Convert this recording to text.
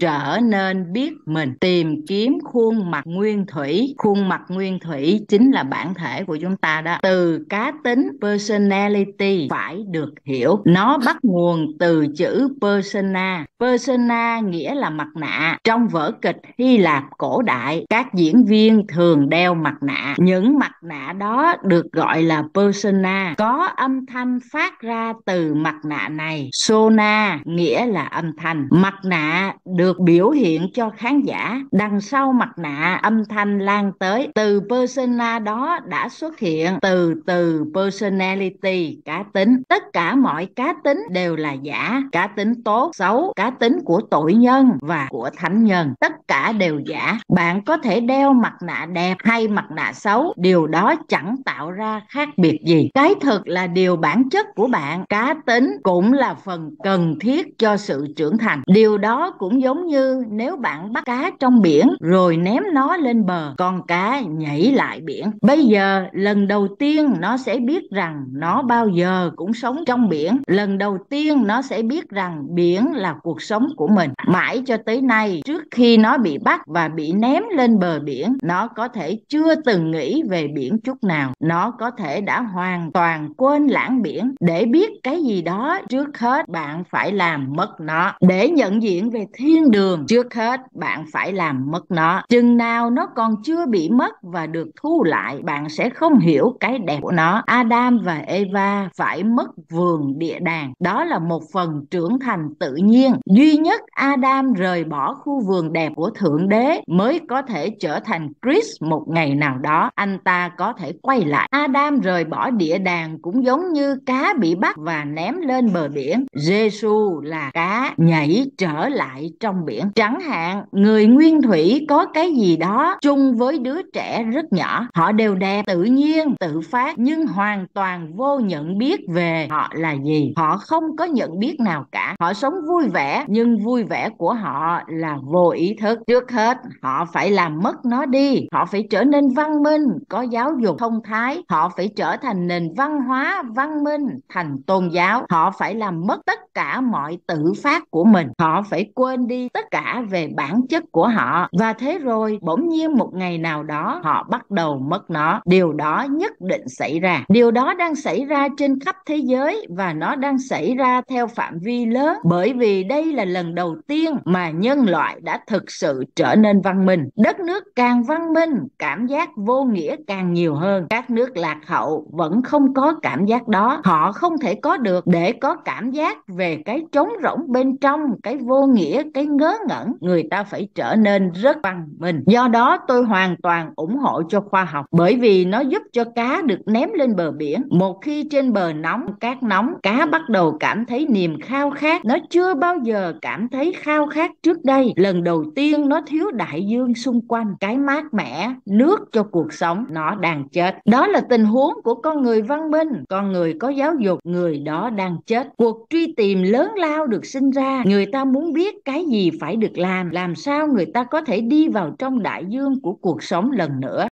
trở nên biết mình tìm kiếm khuôn mặt nguyên thủy khuôn mặt nguyên thủy chính là bản thể của chúng ta đó từ cá tính personality phải được hiểu nó bắt nguồn từ chữ persona persona nghĩa là mặt nạ trong vở kịch hy lạp cổ đại các diễn viên thường đeo mặt nạ những mặt nạ đó được gọi là persona có âm thanh phát ra từ mặt nạ này sona nghĩa là âm thanh mặt nạ được được biểu hiện cho khán giả đằng sau mặt nạ âm thanh lan tới từ persona đó đã xuất hiện từ từ personality cá tính tất cả mọi cá tính đều là giả cá tính tốt xấu cá tính của tội nhân và của thánh nhân tất cả đều giả bạn có thể đeo mặt nạ đẹp hay mặt nạ xấu điều đó chẳng tạo ra khác biệt gì cái thực là điều bản chất của bạn cá tính cũng là phần cần thiết cho sự trưởng thành điều đó cũng giống giống như nếu bạn bắt cá trong biển rồi ném nó lên bờ con cá nhảy lại biển bây giờ lần đầu tiên nó sẽ biết rằng nó bao giờ cũng sống trong biển lần đầu tiên nó sẽ biết rằng biển là cuộc sống của mình mãi cho tới nay trước khi nó bị bắt và bị ném lên bờ biển nó có thể chưa từng nghĩ về biển chút nào nó có thể đã hoàn toàn quên lãng biển để biết cái gì đó trước hết bạn phải làm mất nó để nhận diện về thiên đường trước hết bạn phải làm mất nó chừng nào nó còn chưa bị mất và được thu lại bạn sẽ không hiểu cái đẹp của nó adam và eva phải mất vườn địa đàng đó là một phần trưởng thành tự nhiên duy nhất adam rời bỏ khu vườn đẹp của thượng đế mới có thể trở thành chris một ngày nào đó anh ta có thể quay lại adam rời bỏ địa đàng cũng giống như cá bị bắt và ném lên bờ biển Jesus là cá nhảy trở lại trong rong biển chẳng hạn người nguyên thủy có cái gì đó chung với đứa trẻ rất nhỏ họ đều đẹp tự nhiên tự phát nhưng hoàn toàn vô nhận biết về họ là gì họ không có nhận biết nào cả họ sống vui vẻ nhưng vui vẻ của họ là vô ý thức trước hết họ phải làm mất nó đi họ phải trở nên văn minh có giáo dục thông thái họ phải trở thành nền văn hóa văn minh thành tôn giáo họ phải làm mất tất cả mọi tự phát của mình họ phải quên đi tất cả về bản chất của họ và thế rồi bỗng nhiên một ngày nào đó họ bắt đầu mất nó điều đó nhất định xảy ra điều đó đang xảy ra trên khắp thế giới và nó đang xảy ra theo phạm vi lớn bởi vì đây là lần đầu tiên mà nhân loại đã thực sự trở nên văn minh đất nước càng văn minh cảm giác vô nghĩa càng nhiều hơn các nước lạc hậu vẫn không có cảm giác đó họ không thể có được để có cảm giác về cái trống rỗng bên trong cái vô nghĩa cái ngớ ngẩn người ta phải trở nên rất văn minh do đó tôi hoàn toàn ủng hộ cho khoa học bởi vì nó giúp cho cá được ném lên bờ biển một khi trên bờ nóng cát nóng cá bắt đầu cảm thấy niềm khao khát nó chưa bao giờ cảm thấy khao khát trước đây lần đầu tiên nó thiếu đại dương xung quanh cái mát mẻ nước cho cuộc sống nó đang chết đó là tình huống của con người văn minh con người có giáo dục người đó đang chết cuộc truy tìm lớn lao được sinh ra người ta muốn biết cái gì phải được làm làm sao người ta có thể đi vào trong đại dương của cuộc sống lần nữa